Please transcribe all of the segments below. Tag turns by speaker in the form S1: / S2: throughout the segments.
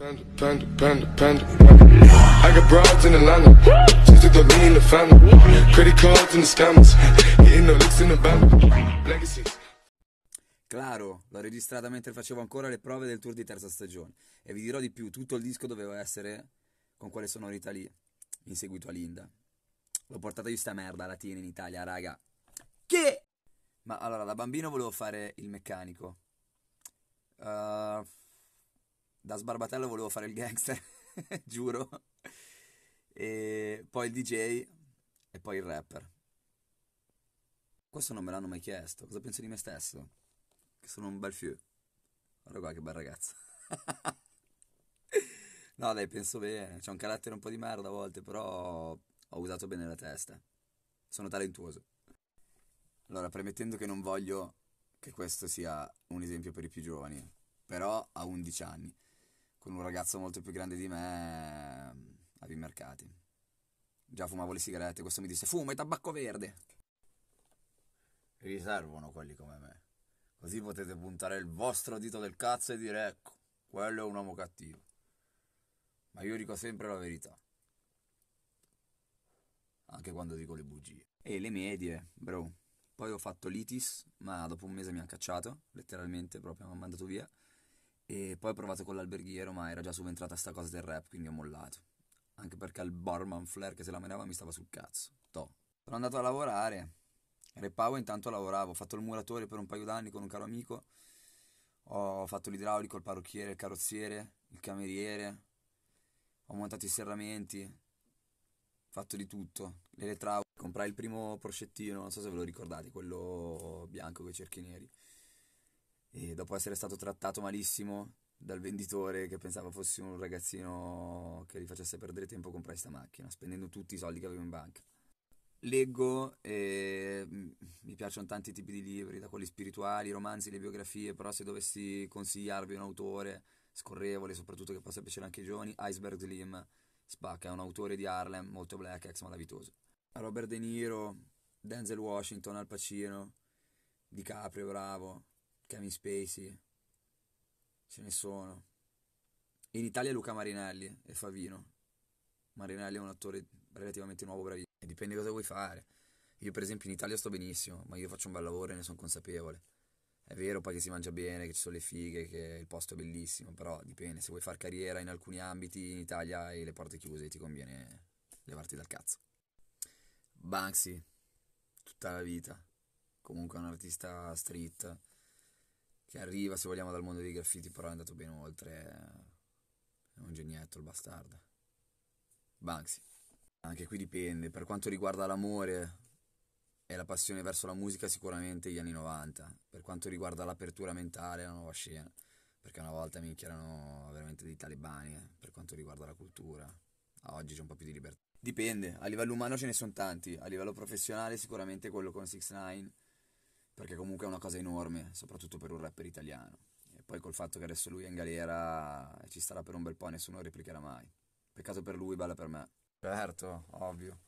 S1: Panda, panda, panda, panda, I got broads in Atlanta. Just took the in the family. Credit cards in the scammers. Hitting the licks in the band. Legacy. Claro, l'ho registrata mentre facevo ancora le prove del tour di terza stagione. E vi dirò di più, tutto il disco doveva essere con quelle sonorità lì, in seguito a Linda. L'ho portata io sta merda latina in Italia, raga. Che? Ma allora, da bambino volevo fare il meccanico. Uh, da sbarbatello volevo fare il gangster, giuro. E poi il DJ e poi il rapper. Questo non me l'hanno mai chiesto. Cosa penso di me stesso? Che sono un bel fiu. Guarda qua che bel ragazzo. no, dai, penso bene. C'è un carattere un po' di merda a volte, però ho usato bene la testa. Sono talentuoso. Allora, premettendo che non voglio che questo sia un esempio per i più giovani, però a 11 anni con un ragazzo molto più grande di me ehm, ai mercati. Già fumavo le sigarette, questo mi disse fuma e tabacco verde. Vi servono quelli come me. Così potete puntare il vostro dito del cazzo e dire ecco, quello è un uomo cattivo. Ma io dico sempre la verità. Anche quando dico le bugie. E le medie, bro. Poi ho fatto litis, ma dopo un mese mi ha cacciato, letteralmente, proprio mi ha mandato via. E poi ho provato con l'alberghiero, ma era già subentrata sta cosa del rap, quindi ho mollato. Anche perché il barman Flair che se la menava mi stava sul cazzo. To. Sono andato a lavorare. Repavo intanto lavoravo. Ho fatto il muratore per un paio d'anni con un caro amico. Ho fatto l'idraulico, il parrucchiere, il carrozziere, il cameriere. Ho montato i serramenti. Ho Fatto di tutto. L'elettravo. Comprai il primo porcettino, non so se ve lo ricordate, quello bianco con i cerchi neri e dopo essere stato trattato malissimo dal venditore che pensava fossi un ragazzino che gli facesse perdere tempo, comprai questa macchina, spendendo tutti i soldi che avevo in banca. Leggo e mm, mi piacciono tanti tipi di libri, da quelli spirituali, romanzi, le biografie, però se dovessi consigliarvi un autore scorrevole, soprattutto che possa piacere anche ai giovani, Iceberg Lim, spacca, è un autore di Harlem, molto black, ex malavitoso. Robert De Niro, Denzel Washington, Al Pacino, DiCaprio, bravo, Kevin Spacey, ce ne sono. In Italia Luca Marinelli e Favino. Marinelli è un attore relativamente nuovo, bravissimo. Dipende cosa vuoi fare. Io per esempio in Italia sto benissimo, ma io faccio un bel lavoro e ne sono consapevole. È vero poi che si mangia bene, che ci sono le fighe, che il posto è bellissimo, però dipende, se vuoi fare carriera in alcuni ambiti in Italia hai le porte chiuse, e ti conviene levarti dal cazzo. Banksy, tutta la vita, comunque è un artista street, che arriva, se vogliamo, dal mondo dei graffiti, però è andato ben oltre. Eh. È un genietto il bastardo. Banksy. Anche qui dipende. Per quanto riguarda l'amore e la passione verso la musica, sicuramente gli anni 90. Per quanto riguarda l'apertura mentale, la nuova scena. Perché una volta minchia erano veramente dei talebani eh, per quanto riguarda la cultura. A oggi c'è un po' più di libertà. Dipende, a livello umano ce ne sono tanti, a livello professionale sicuramente quello con 6 9 perché comunque è una cosa enorme, soprattutto per un rapper italiano. E poi col fatto che adesso lui è in galera e ci starà per un bel po' e nessuno replicherà mai. Peccato per lui, bella per me. Certo, ovvio.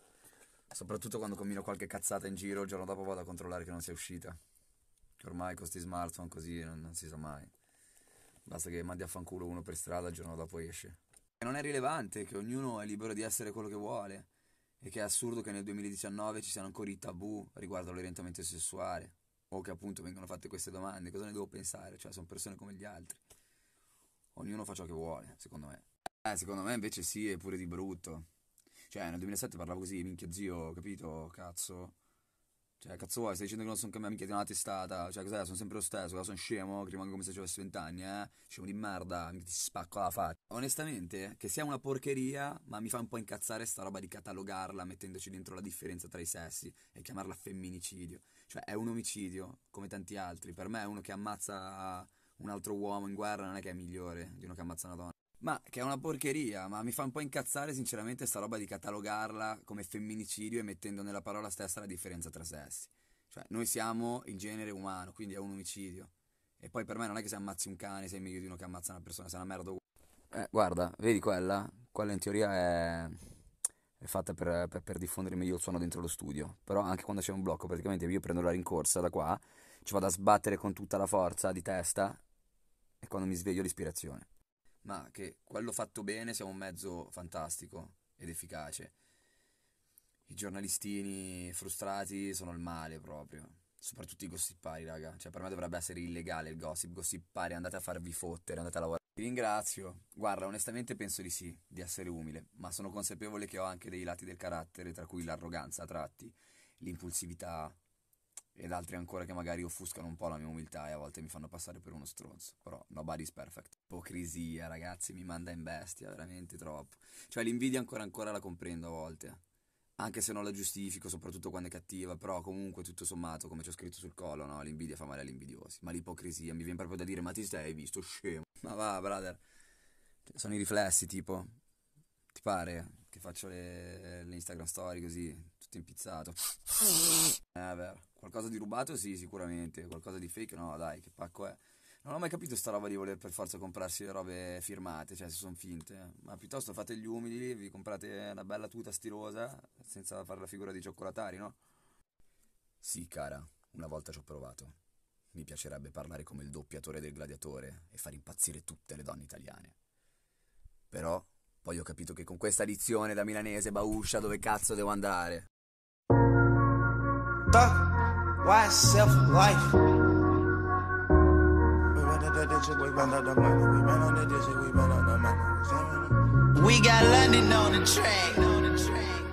S1: Soprattutto quando combino qualche cazzata in giro, il giorno dopo vado a controllare che non sia uscita. ormai con questi smartphone così non, non si sa mai. Basta che mandi a fanculo uno per strada, il giorno dopo esce. E non è rilevante che ognuno è libero di essere quello che vuole e che è assurdo che nel 2019 ci siano ancora i tabù riguardo all'orientamento sessuale o che appunto vengono fatte queste domande, cosa ne devo pensare? Cioè, sono persone come gli altri. Ognuno fa ciò che vuole, secondo me. Eh, secondo me invece sì, è pure di brutto. Cioè, nel 2007 parlavo così, minchia zio, capito? Cazzo. Cioè, cazzo vuoi, stai dicendo che non sono cambiato, mica ti una testata. Cioè, cos'è? Sono sempre lo stesso, sono scemo, che rimango come se ci avessi vent'anni, eh? Scemo di merda, mi ti spacco la faccia. Onestamente, che sia una porcheria, ma mi fa un po' incazzare sta roba di catalogarla mettendoci dentro la differenza tra i sessi e chiamarla femminicidio. Cioè, è un omicidio, come tanti altri. Per me uno che ammazza un altro uomo in guerra non è che è migliore di uno che ammazza una donna. Ma che è una porcheria, ma mi fa un po' incazzare sinceramente sta roba di catalogarla come femminicidio e mettendo nella parola stessa la differenza tra sessi. Cioè, noi siamo il genere umano, quindi è un omicidio. E poi per me non è che se ammazzi un cane sei meglio di uno che ammazza una persona, sei una merda. Eh, guarda, vedi quella? Quella in teoria è, è fatta per, per, per, diffondere meglio il suono dentro lo studio. Però anche quando c'è un blocco, praticamente io prendo la rincorsa da qua, ci vado a sbattere con tutta la forza di testa e quando mi sveglio l'ispirazione ma che quello fatto bene sia un mezzo fantastico ed efficace. I giornalistini frustrati sono il male proprio. Soprattutto i gossipari, raga. Cioè, per me dovrebbe essere illegale il gossip. Gossipari, andate a farvi fottere, andate a lavorare. Ti ringrazio. Guarda, onestamente penso di sì, di essere umile, ma sono consapevole che ho anche dei lati del carattere, tra cui l'arroganza a tratti, l'impulsività, ed altri ancora che magari offuscano un po' la mia umiltà e a volte mi fanno passare per uno stronzo. Però nobody's perfect. Ipocrisia, ragazzi, mi manda in bestia, veramente troppo. Cioè l'invidia ancora ancora la comprendo a volte. Anche se non la giustifico, soprattutto quando è cattiva, però comunque tutto sommato, come c'ho scritto sul collo, no, l'invidia fa male agli invidiosi. Ma l'ipocrisia mi viene proprio da dire, ma ti sei visto scemo? Ma va, brother. Cioè, sono i riflessi, tipo. Ti pare? faccio le, le Instagram story così, tutto impizzato. Eh, vero. Qualcosa di rubato sì, sicuramente. Qualcosa di fake no, dai, che pacco è. Non ho mai capito sta roba di voler per forza comprarsi le robe firmate, cioè se sono finte. Eh. Ma piuttosto fate gli umili, vi comprate una bella tuta stilosa senza fare la figura di cioccolatari, no? Sì, cara, una volta ci ho provato. Mi piacerebbe parlare come il doppiatore del gladiatore e far impazzire tutte le donne italiane. Però poi ho capito che con questa dizione da milanese bauscia dove cazzo devo andare. We got London on the track, on the track.